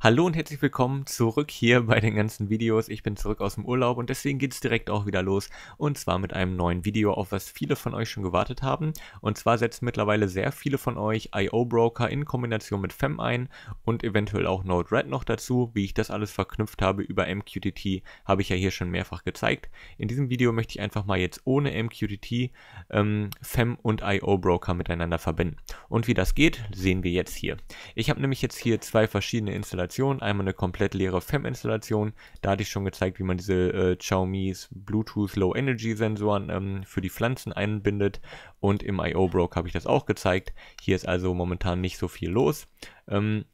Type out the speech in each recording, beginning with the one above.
Hallo und herzlich willkommen zurück hier bei den ganzen Videos. Ich bin zurück aus dem Urlaub und deswegen geht es direkt auch wieder los. Und zwar mit einem neuen Video, auf was viele von euch schon gewartet haben. Und zwar setzen mittlerweile sehr viele von euch I.O. Broker in Kombination mit FEM ein und eventuell auch Node-RED noch dazu. Wie ich das alles verknüpft habe über MQTT, habe ich ja hier schon mehrfach gezeigt. In diesem Video möchte ich einfach mal jetzt ohne MQTT ähm, FEM und I.O. Broker miteinander verbinden. Und wie das geht, sehen wir jetzt hier. Ich habe nämlich jetzt hier zwei verschiedene Installationen Installation, einmal eine komplett leere FEM-Installation. Da hatte ich schon gezeigt, wie man diese äh, Xiaomi's Bluetooth Low Energy Sensoren ähm, für die Pflanzen einbindet. Und im IO Broke habe ich das auch gezeigt. Hier ist also momentan nicht so viel los. Ähm,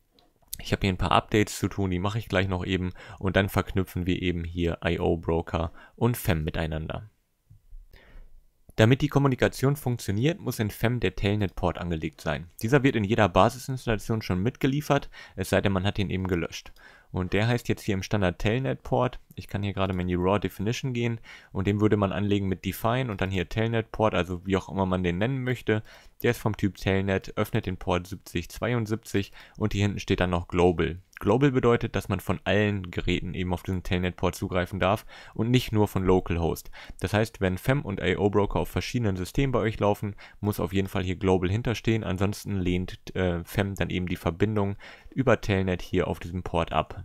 ich habe hier ein paar Updates zu tun, die mache ich gleich noch eben und dann verknüpfen wir eben hier IO Broker und FEM miteinander. Damit die Kommunikation funktioniert, muss in FEM der Telnet-Port angelegt sein. Dieser wird in jeder Basisinstallation schon mitgeliefert, es sei denn man hat ihn eben gelöscht. Und der heißt jetzt hier im Standard Telnet-Port. Ich kann hier gerade mal in die Raw Definition gehen und den würde man anlegen mit Define und dann hier Telnet-Port, also wie auch immer man den nennen möchte. Der ist vom Typ Telnet, öffnet den Port 7072 und hier hinten steht dann noch Global. Global bedeutet, dass man von allen Geräten eben auf diesen Telnet-Port zugreifen darf und nicht nur von Localhost. Das heißt, wenn FEM und IO-Broker auf verschiedenen Systemen bei euch laufen, muss auf jeden Fall hier Global hinterstehen, ansonsten lehnt äh, FEM dann eben die Verbindung über Telnet hier auf diesem Port ab.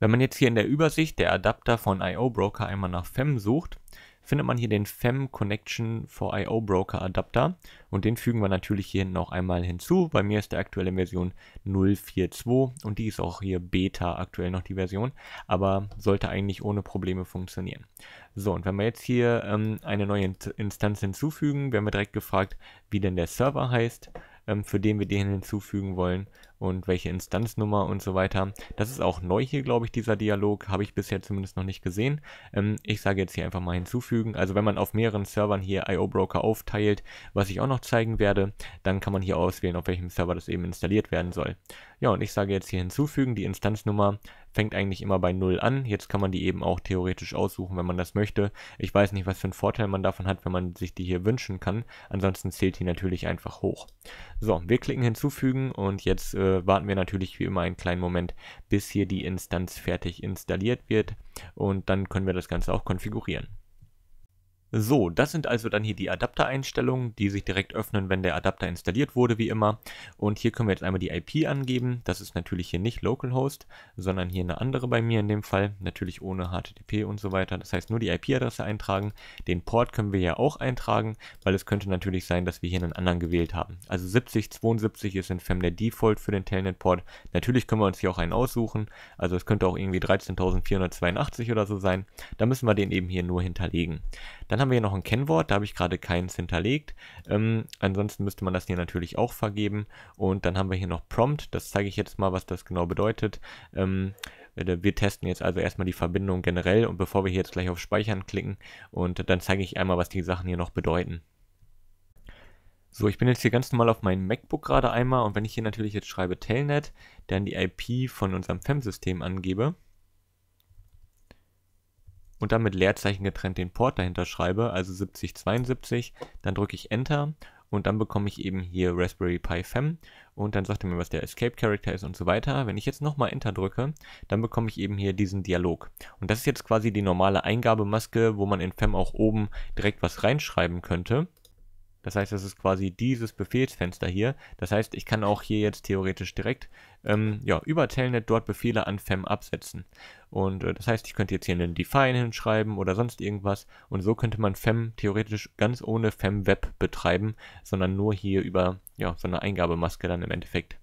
Wenn man jetzt hier in der Übersicht der Adapter von IO-Broker einmal nach FEM sucht, findet man hier den FEM Connection for IO Broker Adapter und den fügen wir natürlich hier noch einmal hinzu. Bei mir ist der aktuelle Version 0.4.2 und die ist auch hier Beta aktuell noch die Version, aber sollte eigentlich ohne Probleme funktionieren. So, und wenn wir jetzt hier ähm, eine neue Instanz hinzufügen, werden wir direkt gefragt, wie denn der Server heißt, ähm, für den wir den hinzufügen wollen und welche Instanznummer und so weiter. Das ist auch neu hier, glaube ich, dieser Dialog. Habe ich bisher zumindest noch nicht gesehen. Ähm, ich sage jetzt hier einfach mal hinzufügen. Also wenn man auf mehreren Servern hier IO Broker aufteilt, was ich auch noch zeigen werde, dann kann man hier auswählen, auf welchem Server das eben installiert werden soll. Ja, und ich sage jetzt hier hinzufügen. Die Instanznummer fängt eigentlich immer bei 0 an. Jetzt kann man die eben auch theoretisch aussuchen, wenn man das möchte. Ich weiß nicht, was für einen Vorteil man davon hat, wenn man sich die hier wünschen kann. Ansonsten zählt die natürlich einfach hoch. So, wir klicken hinzufügen und jetzt äh, äh, warten wir natürlich wie immer einen kleinen Moment, bis hier die Instanz fertig installiert wird und dann können wir das Ganze auch konfigurieren. So, das sind also dann hier die Adapter-Einstellungen, die sich direkt öffnen, wenn der Adapter installiert wurde, wie immer. Und hier können wir jetzt einmal die IP angeben. Das ist natürlich hier nicht localhost, sondern hier eine andere bei mir in dem Fall. Natürlich ohne HTTP und so weiter. Das heißt, nur die IP-Adresse eintragen. Den Port können wir ja auch eintragen, weil es könnte natürlich sein, dass wir hier einen anderen gewählt haben. Also 7072 ist in FEM der Default für den Telnet-Port. Natürlich können wir uns hier auch einen aussuchen. Also es könnte auch irgendwie 13482 oder so sein. Da müssen wir den eben hier nur hinterlegen. Dann haben wir hier noch ein Kennwort, da habe ich gerade keins hinterlegt. Ähm, ansonsten müsste man das hier natürlich auch vergeben. Und dann haben wir hier noch Prompt, das zeige ich jetzt mal, was das genau bedeutet. Ähm, äh, wir testen jetzt also erstmal die Verbindung generell und bevor wir hier jetzt gleich auf Speichern klicken und dann zeige ich einmal, was die Sachen hier noch bedeuten. So, ich bin jetzt hier ganz normal auf meinem MacBook gerade einmal und wenn ich hier natürlich jetzt schreibe Telnet, dann die IP von unserem FEM-System angebe, und dann mit Leerzeichen getrennt den Port dahinter schreibe, also 7072, dann drücke ich Enter und dann bekomme ich eben hier Raspberry Pi Fem und dann sagt er mir, was der Escape Character ist und so weiter. Wenn ich jetzt nochmal Enter drücke, dann bekomme ich eben hier diesen Dialog. Und das ist jetzt quasi die normale Eingabemaske, wo man in Fem auch oben direkt was reinschreiben könnte. Das heißt, das ist quasi dieses Befehlsfenster hier. Das heißt, ich kann auch hier jetzt theoretisch direkt ähm, ja, über Telnet dort Befehle an FEM absetzen. Und äh, das heißt, ich könnte jetzt hier einen Define hinschreiben oder sonst irgendwas. Und so könnte man FEM theoretisch ganz ohne FEM Web betreiben, sondern nur hier über ja, so eine Eingabemaske dann im Endeffekt.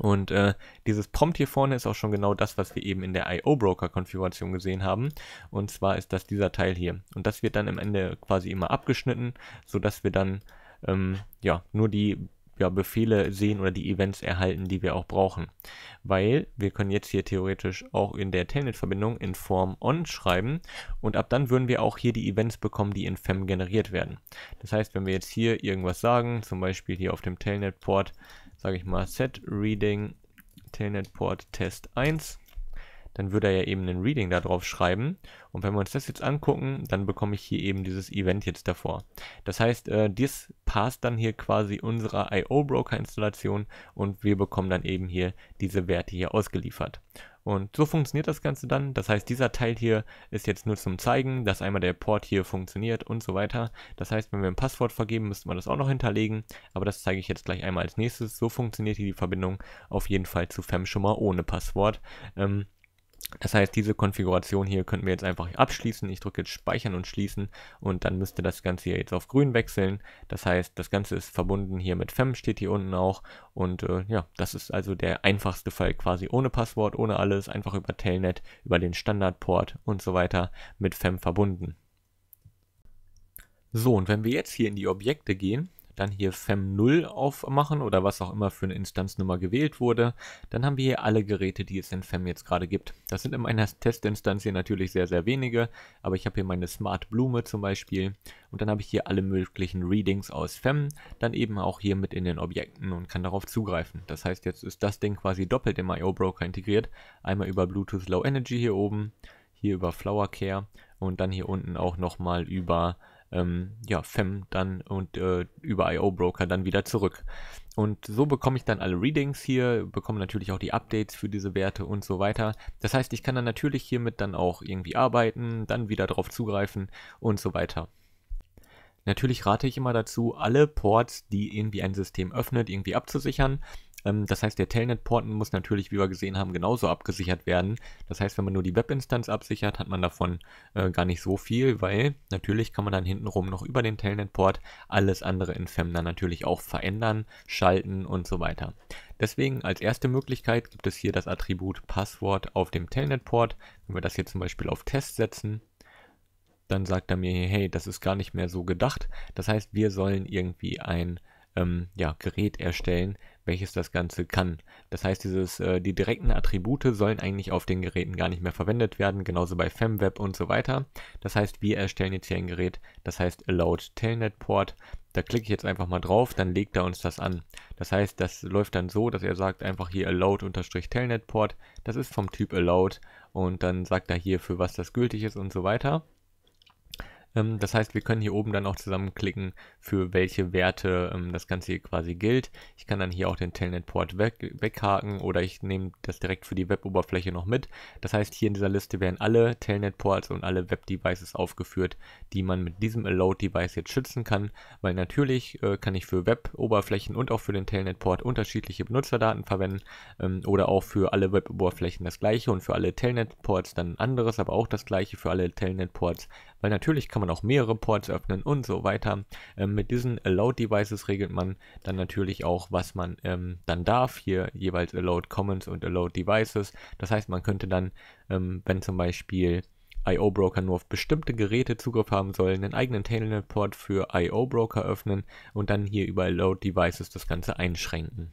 Und äh, dieses Prompt hier vorne ist auch schon genau das, was wir eben in der IO-Broker-Konfiguration gesehen haben. Und zwar ist das dieser Teil hier. Und das wird dann am Ende quasi immer abgeschnitten, sodass wir dann ähm, ja, nur die ja, Befehle sehen oder die Events erhalten, die wir auch brauchen. Weil wir können jetzt hier theoretisch auch in der Telnet-Verbindung in Form on schreiben und ab dann würden wir auch hier die Events bekommen, die in FEM generiert werden. Das heißt, wenn wir jetzt hier irgendwas sagen, zum Beispiel hier auf dem Telnet-Port sage ich mal, set reading telnetport test 1, dann würde er ja eben ein Reading da drauf schreiben. Und wenn wir uns das jetzt angucken, dann bekomme ich hier eben dieses Event jetzt davor. Das heißt, äh, dies passt dann hier quasi unserer IO-Broker-Installation und wir bekommen dann eben hier diese Werte hier ausgeliefert. Und so funktioniert das Ganze dann. Das heißt, dieser Teil hier ist jetzt nur zum Zeigen, dass einmal der Port hier funktioniert und so weiter. Das heißt, wenn wir ein Passwort vergeben, müssten wir das auch noch hinterlegen. Aber das zeige ich jetzt gleich einmal als nächstes. So funktioniert hier die Verbindung auf jeden Fall zu Fem schon mal ohne Passwort. Ähm, das heißt, diese Konfiguration hier könnten wir jetzt einfach abschließen. Ich drücke jetzt Speichern und Schließen und dann müsste das Ganze hier jetzt auf grün wechseln. Das heißt, das Ganze ist verbunden hier mit FEM, steht hier unten auch. Und äh, ja, das ist also der einfachste Fall quasi ohne Passwort, ohne alles, einfach über Telnet, über den Standardport und so weiter mit FEM verbunden. So, und wenn wir jetzt hier in die Objekte gehen, dann hier FEM0 aufmachen oder was auch immer für eine Instanznummer gewählt wurde. Dann haben wir hier alle Geräte, die es in FEM jetzt gerade gibt. Das sind in meiner Testinstanz hier natürlich sehr, sehr wenige, aber ich habe hier meine Smart Blume zum Beispiel und dann habe ich hier alle möglichen Readings aus FEM, dann eben auch hier mit in den Objekten und kann darauf zugreifen. Das heißt, jetzt ist das Ding quasi doppelt im IO-Broker integriert. Einmal über Bluetooth Low Energy hier oben, hier über Flower Care und dann hier unten auch nochmal über ähm, ja, FEM dann und äh, über IO Broker dann wieder zurück. Und so bekomme ich dann alle Readings hier, bekomme natürlich auch die Updates für diese Werte und so weiter. Das heißt, ich kann dann natürlich hiermit dann auch irgendwie arbeiten, dann wieder drauf zugreifen und so weiter. Natürlich rate ich immer dazu, alle Ports, die irgendwie ein System öffnet, irgendwie abzusichern. Ähm, das heißt, der Telnet-Port muss natürlich, wie wir gesehen haben, genauso abgesichert werden. Das heißt, wenn man nur die Webinstanz absichert, hat man davon äh, gar nicht so viel, weil natürlich kann man dann hintenrum noch über den Telnet-Port alles andere in Femna natürlich auch verändern, schalten und so weiter. Deswegen als erste Möglichkeit gibt es hier das Attribut Passwort auf dem Telnet-Port. Wenn wir das hier zum Beispiel auf Test setzen, dann sagt er mir hey, das ist gar nicht mehr so gedacht. Das heißt, wir sollen irgendwie ein ähm, ja, Gerät erstellen, welches das Ganze kann. Das heißt, dieses, äh, die direkten Attribute sollen eigentlich auf den Geräten gar nicht mehr verwendet werden, genauso bei FemWeb und so weiter. Das heißt, wir erstellen jetzt hier ein Gerät, das heißt Allowed Telnet Port. Da klicke ich jetzt einfach mal drauf, dann legt er uns das an. Das heißt, das läuft dann so, dass er sagt einfach hier allowed-telnet-port, das ist vom Typ allowed und dann sagt er hier, für was das gültig ist und so weiter. Ähm, das heißt, wir können hier oben dann auch zusammenklicken, für welche Werte ähm, das Ganze hier quasi gilt. Ich kann dann hier auch den Telnet-Port weg, weghaken oder ich nehme das direkt für die Web-Oberfläche noch mit. Das heißt, hier in dieser Liste werden alle Telnet-Ports und alle Web-Devices aufgeführt, die man mit diesem Allowed-Device jetzt schützen kann, weil natürlich äh, kann ich für Web-Oberflächen und auch für den Telnet-Port unterschiedliche Benutzerdaten verwenden ähm, oder auch für alle Web-Oberflächen das gleiche und für alle Telnet-Ports dann anderes, aber auch das gleiche für alle Telnet-Ports, weil natürlich kann kann man auch mehrere Ports öffnen und so weiter. Ähm, mit diesen Allowed Devices regelt man dann natürlich auch, was man ähm, dann darf. Hier jeweils Allowed Commons und Allowed Devices. Das heißt, man könnte dann, ähm, wenn zum Beispiel IO-Broker nur auf bestimmte Geräte Zugriff haben sollen, einen eigenen Telnet-Port für IO-Broker öffnen und dann hier über Allowed Devices das Ganze einschränken.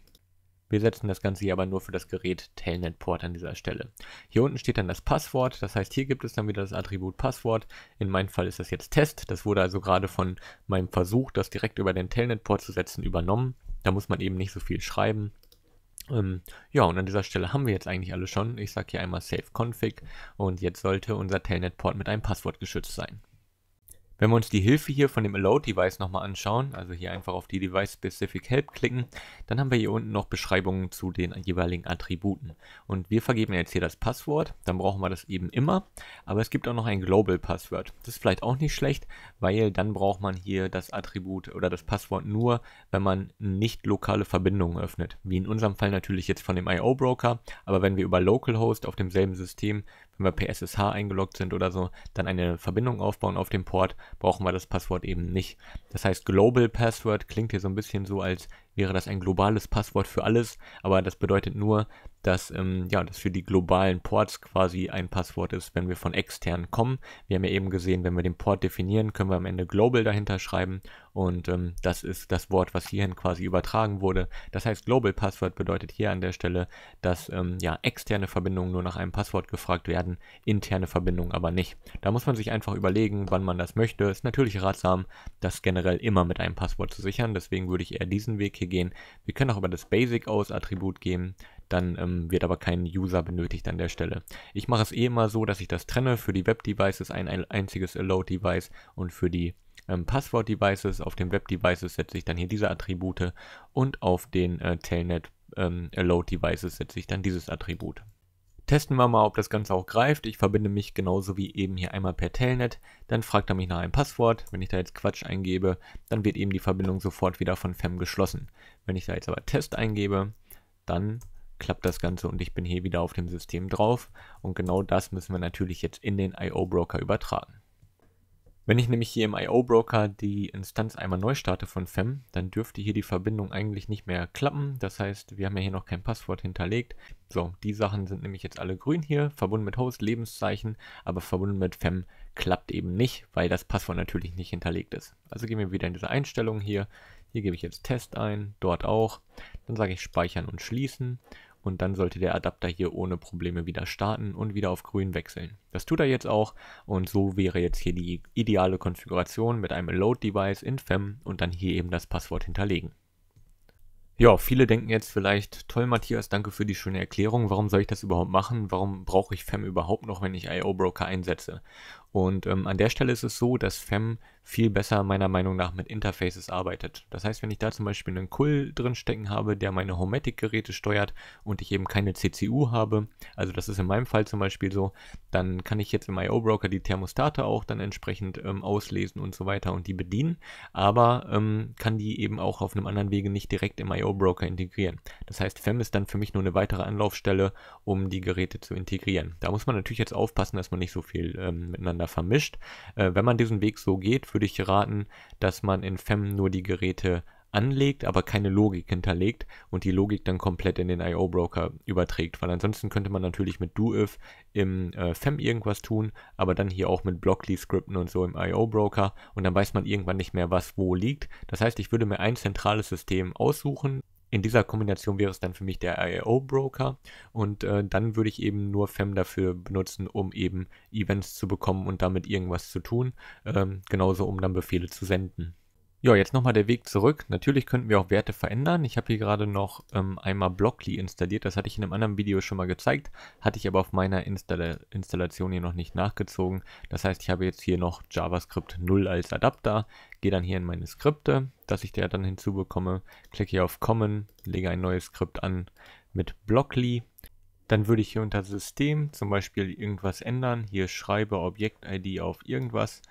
Wir setzen das Ganze hier aber nur für das Gerät Telnet-Port an dieser Stelle. Hier unten steht dann das Passwort, das heißt hier gibt es dann wieder das Attribut Passwort. In meinem Fall ist das jetzt Test, das wurde also gerade von meinem Versuch, das direkt über den Telnet-Port zu setzen, übernommen. Da muss man eben nicht so viel schreiben. Ähm, ja, und an dieser Stelle haben wir jetzt eigentlich alle schon. Ich sage hier einmal Save Config und jetzt sollte unser Telnet-Port mit einem Passwort geschützt sein. Wenn wir uns die Hilfe hier von dem Allow Device nochmal anschauen, also hier einfach auf die Device Specific Help klicken, dann haben wir hier unten noch Beschreibungen zu den jeweiligen Attributen. Und wir vergeben jetzt hier das Passwort, dann brauchen wir das eben immer, aber es gibt auch noch ein Global Passwort. Das ist vielleicht auch nicht schlecht, weil dann braucht man hier das Attribut oder das Passwort nur, wenn man nicht lokale Verbindungen öffnet. Wie in unserem Fall natürlich jetzt von dem IO Broker, aber wenn wir über Localhost auf demselben System wenn wir per SSH eingeloggt sind oder so, dann eine Verbindung aufbauen auf dem Port, brauchen wir das Passwort eben nicht. Das heißt, Global Password klingt hier so ein bisschen so, als wäre das ein globales Passwort für alles, aber das bedeutet nur, dass ähm, ja, das für die globalen Ports quasi ein Passwort ist, wenn wir von extern kommen. Wir haben ja eben gesehen, wenn wir den Port definieren, können wir am Ende Global dahinter schreiben und ähm, das ist das Wort, was hierhin quasi übertragen wurde. Das heißt, Global Passwort bedeutet hier an der Stelle, dass ähm, ja, externe Verbindungen nur nach einem Passwort gefragt werden, interne Verbindungen aber nicht. Da muss man sich einfach überlegen, wann man das möchte. Ist natürlich ratsam, das generell immer mit einem Passwort zu sichern, deswegen würde ich eher diesen Weg hier gehen. Wir können auch über das Basic aus Attribut gehen dann ähm, wird aber kein User benötigt an der Stelle. Ich mache es eh immer so, dass ich das trenne. Für die Web-Devices ein, einziges allow device und für die ähm, Passwort-Devices auf den Web-Devices setze ich dann hier diese Attribute und auf den äh, Telnet ähm, Allowed-Devices setze ich dann dieses Attribut. Testen wir mal, ob das Ganze auch greift. Ich verbinde mich genauso wie eben hier einmal per Telnet. Dann fragt er mich nach einem Passwort. Wenn ich da jetzt Quatsch eingebe, dann wird eben die Verbindung sofort wieder von FEM geschlossen. Wenn ich da jetzt aber Test eingebe, dann klappt das Ganze und ich bin hier wieder auf dem System drauf. Und genau das müssen wir natürlich jetzt in den IO-Broker übertragen. Wenn ich nämlich hier im IO-Broker die Instanz einmal neu starte von FEM, dann dürfte hier die Verbindung eigentlich nicht mehr klappen. Das heißt, wir haben ja hier noch kein Passwort hinterlegt. So, die Sachen sind nämlich jetzt alle grün hier, verbunden mit Host, Lebenszeichen, aber verbunden mit FEM klappt eben nicht, weil das Passwort natürlich nicht hinterlegt ist. Also gehen wir wieder in diese Einstellungen hier. Hier gebe ich jetzt Test ein, dort auch. Dann sage ich Speichern und Schließen und dann sollte der Adapter hier ohne Probleme wieder starten und wieder auf grün wechseln. Das tut er jetzt auch und so wäre jetzt hier die ideale Konfiguration mit einem Load-Device in FEM und dann hier eben das Passwort hinterlegen. Ja, viele denken jetzt vielleicht, toll Matthias, danke für die schöne Erklärung, warum soll ich das überhaupt machen, warum brauche ich FEM überhaupt noch, wenn ich IO-Broker einsetze? Und ähm, an der Stelle ist es so, dass FEM viel besser meiner Meinung nach mit Interfaces arbeitet. Das heißt, wenn ich da zum Beispiel einen Kull drin stecken habe, der meine Homatic-Geräte steuert und ich eben keine CCU habe, also das ist in meinem Fall zum Beispiel so, dann kann ich jetzt im IO-Broker die Thermostate auch dann entsprechend ähm, auslesen und so weiter und die bedienen, aber ähm, kann die eben auch auf einem anderen Wege nicht direkt im IO-Broker integrieren. Das heißt, FEM ist dann für mich nur eine weitere Anlaufstelle, um die Geräte zu integrieren. Da muss man natürlich jetzt aufpassen, dass man nicht so viel ähm, miteinander miteinander vermischt. Äh, wenn man diesen Weg so geht, würde ich raten, dass man in FEM nur die Geräte anlegt, aber keine Logik hinterlegt und die Logik dann komplett in den IO-Broker überträgt, weil ansonsten könnte man natürlich mit DoIf im äh, FEM irgendwas tun, aber dann hier auch mit Blockly-Skripten und so im IO-Broker und dann weiß man irgendwann nicht mehr, was wo liegt. Das heißt, ich würde mir ein zentrales System aussuchen, in dieser Kombination wäre es dann für mich der IAO-Broker und äh, dann würde ich eben nur FEM dafür benutzen, um eben Events zu bekommen und damit irgendwas zu tun, ähm, genauso um dann Befehle zu senden. Ja, jetzt nochmal der Weg zurück. Natürlich könnten wir auch Werte verändern. Ich habe hier gerade noch ähm, einmal Blockly installiert. Das hatte ich in einem anderen Video schon mal gezeigt, hatte ich aber auf meiner Install Installation hier noch nicht nachgezogen. Das heißt, ich habe jetzt hier noch JavaScript 0 als Adapter, gehe dann hier in meine Skripte, dass ich der dann hinzubekomme, klicke hier auf Common, lege ein neues Skript an mit Blockly. Dann würde ich hier unter System zum Beispiel irgendwas ändern. Hier schreibe Objekt-ID auf irgendwas.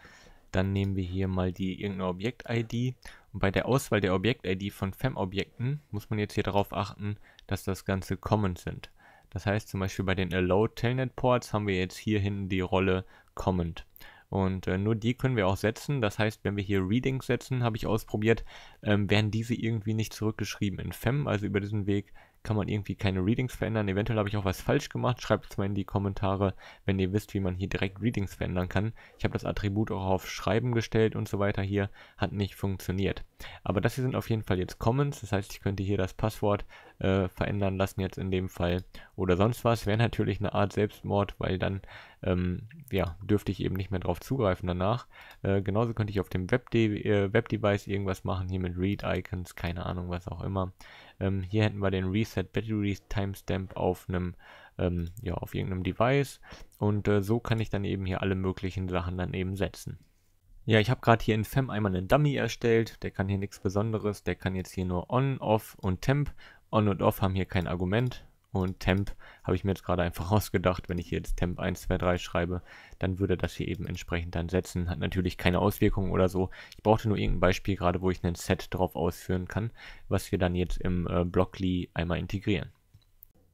Dann nehmen wir hier mal die irgendeine Objekt-ID. Und bei der Auswahl der Objekt-ID von FEM-Objekten muss man jetzt hier darauf achten, dass das Ganze Commons sind. Das heißt zum Beispiel bei den Allowed Telnet Ports haben wir jetzt hier hinten die Rolle Comment. Und äh, nur die können wir auch setzen. Das heißt, wenn wir hier Readings setzen, habe ich ausprobiert, ähm, werden diese irgendwie nicht zurückgeschrieben in FEM. Also über diesen Weg kann man irgendwie keine Readings verändern. Eventuell habe ich auch was falsch gemacht. Schreibt es mal in die Kommentare, wenn ihr wisst, wie man hier direkt Readings verändern kann. Ich habe das Attribut auch auf Schreiben gestellt und so weiter hier. Hat nicht funktioniert. Aber das hier sind auf jeden Fall jetzt Commons, das heißt, ich könnte hier das Passwort äh, verändern lassen jetzt in dem Fall oder sonst was. Wäre natürlich eine Art Selbstmord, weil dann ähm, ja, dürfte ich eben nicht mehr drauf zugreifen danach. Äh, genauso könnte ich auf dem äh, Webdevice äh, Web irgendwas machen, hier mit Read-Icons, keine Ahnung, was auch immer. Ähm, hier hätten wir den Reset Battery Timestamp auf einem ähm, ja, auf irgendeinem Device und äh, so kann ich dann eben hier alle möglichen Sachen dann eben setzen. Ja, ich habe gerade hier in FEM einmal einen Dummy erstellt, der kann hier nichts Besonderes, der kann jetzt hier nur On, Off und Temp. On und Off haben hier kein Argument und Temp habe ich mir jetzt gerade einfach ausgedacht, wenn ich hier jetzt Temp 1, 2, 3 schreibe, dann würde das hier eben entsprechend dann setzen. Hat natürlich keine Auswirkungen oder so. Ich brauchte nur irgendein Beispiel gerade, wo ich einen Set drauf ausführen kann, was wir dann jetzt im äh, Blockly einmal integrieren.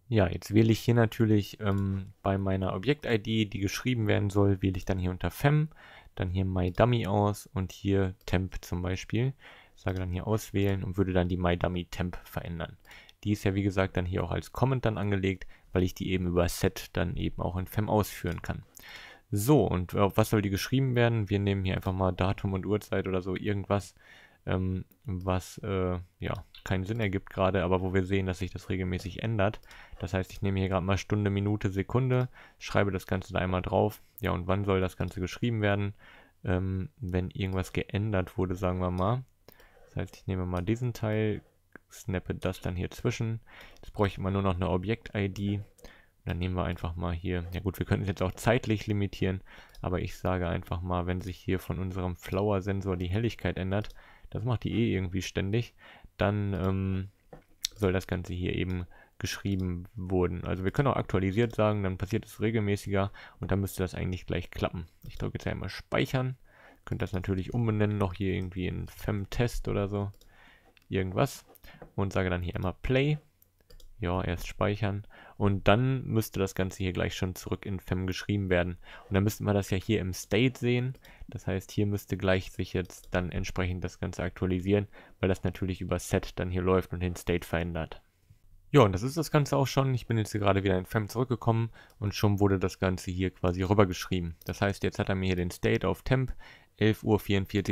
Ja, jetzt wähle ich hier natürlich ähm, bei meiner Objekt-ID, die geschrieben werden soll, wähle ich dann hier unter Fem, dann hier My Dummy aus und hier Temp zum Beispiel. sage dann hier auswählen und würde dann die My Dummy Temp verändern. Die ist ja wie gesagt dann hier auch als Comment dann angelegt, weil ich die eben über Set dann eben auch in FEM ausführen kann. So, und äh, auf was soll die geschrieben werden? Wir nehmen hier einfach mal Datum und Uhrzeit oder so irgendwas ähm, was äh, ja keinen Sinn ergibt gerade, aber wo wir sehen, dass sich das regelmäßig ändert. Das heißt, ich nehme hier gerade mal Stunde, Minute, Sekunde, schreibe das Ganze da einmal drauf. Ja, und wann soll das Ganze geschrieben werden? Ähm, wenn irgendwas geändert wurde, sagen wir mal. Das heißt, ich nehme mal diesen Teil, snappe das dann hier zwischen. Jetzt bräuchte man nur noch eine Objekt-ID. Dann nehmen wir einfach mal hier, ja gut, wir könnten es jetzt auch zeitlich limitieren, aber ich sage einfach mal, wenn sich hier von unserem Flower-Sensor die Helligkeit ändert, das macht die eh irgendwie ständig, dann ähm, soll das Ganze hier eben geschrieben wurden. Also wir können auch aktualisiert sagen, dann passiert es regelmäßiger und dann müsste das eigentlich gleich klappen. Ich drücke jetzt einmal speichern, könnte das natürlich umbenennen, noch hier irgendwie in Fem-Test oder so, irgendwas und sage dann hier einmal Play, ja, erst speichern und dann müsste das Ganze hier gleich schon zurück in Fem geschrieben werden. Und dann müsste man das ja hier im State sehen. Das heißt, hier müsste gleich sich jetzt dann entsprechend das Ganze aktualisieren, weil das natürlich über Set dann hier läuft und den State verändert. Ja, und das ist das Ganze auch schon. Ich bin jetzt hier gerade wieder in Fem zurückgekommen und schon wurde das Ganze hier quasi rübergeschrieben. Das heißt, jetzt hat er mir hier den State auf Temp 11.44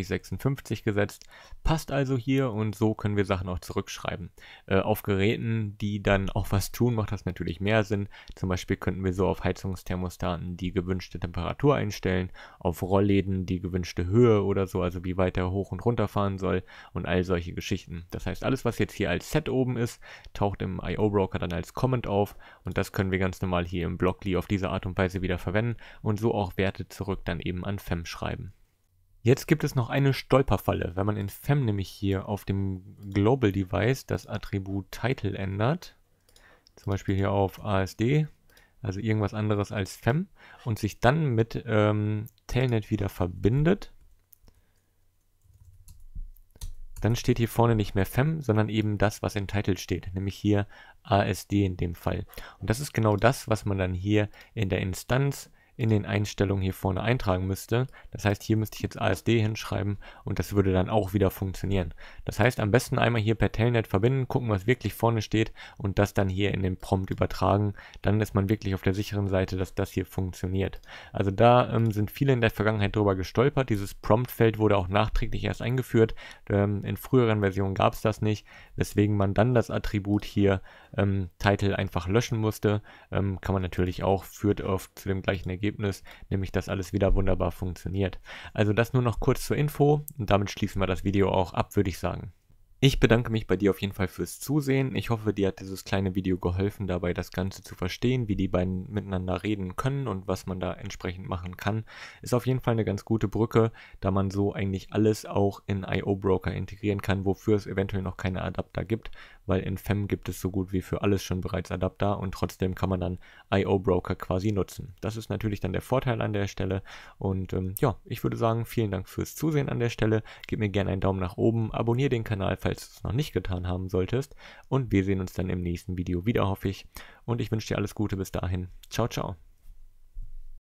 Uhr 56 gesetzt. Passt also hier und so können wir Sachen auch zurückschreiben. Äh, auf Geräten, die dann auch was tun, macht das natürlich mehr Sinn. Zum Beispiel könnten wir so auf Heizungsthermostaten die gewünschte Temperatur einstellen, auf Rollläden die gewünschte Höhe oder so, also wie weit er hoch und runter fahren soll und all solche Geschichten. Das heißt, alles was jetzt hier als Set oben ist, taucht im I.O. Broker dann als Comment auf und das können wir ganz normal hier im Blockly auf diese Art und Weise wieder verwenden und so auch Werte zurück dann eben an FEM schreiben. Jetzt gibt es noch eine Stolperfalle. Wenn man in FEM nämlich hier auf dem Global Device das Attribut Title ändert, zum Beispiel hier auf ASD, also irgendwas anderes als FEM, und sich dann mit ähm, Telnet wieder verbindet, dann steht hier vorne nicht mehr FEM, sondern eben das, was im Title steht, nämlich hier ASD in dem Fall. Und das ist genau das, was man dann hier in der Instanz in den Einstellungen hier vorne eintragen müsste. Das heißt, hier müsste ich jetzt ASD hinschreiben und das würde dann auch wieder funktionieren. Das heißt, am besten einmal hier per Telnet verbinden, gucken, was wirklich vorne steht und das dann hier in den Prompt übertragen. Dann ist man wirklich auf der sicheren Seite, dass das hier funktioniert. Also da ähm, sind viele in der Vergangenheit drüber gestolpert. Dieses Prompt-Feld wurde auch nachträglich erst eingeführt. Ähm, in früheren Versionen gab es das nicht, weswegen man dann das Attribut hier ähm, Title einfach löschen musste. Ähm, kann man natürlich auch, führt oft zu dem gleichen Ergebnis Ergebnis, nämlich dass alles wieder wunderbar funktioniert. Also das nur noch kurz zur Info und damit schließen wir das Video auch ab, würde ich sagen. Ich bedanke mich bei dir auf jeden Fall fürs Zusehen. Ich hoffe, dir hat dieses kleine Video geholfen, dabei das Ganze zu verstehen, wie die beiden miteinander reden können und was man da entsprechend machen kann. Ist auf jeden Fall eine ganz gute Brücke, da man so eigentlich alles auch in I.O. Broker integrieren kann, wofür es eventuell noch keine Adapter gibt, weil in FEM gibt es so gut wie für alles schon bereits Adapter und trotzdem kann man dann I.O. Broker quasi nutzen. Das ist natürlich dann der Vorteil an der Stelle und ähm, ja, ich würde sagen, vielen Dank fürs Zusehen an der Stelle. Gib mir gerne einen Daumen nach oben, abonniere den Kanal, falls falls du es noch nicht getan haben solltest. Und wir sehen uns dann im nächsten Video wieder, hoffe ich. Und ich wünsche dir alles Gute bis dahin. Ciao, ciao.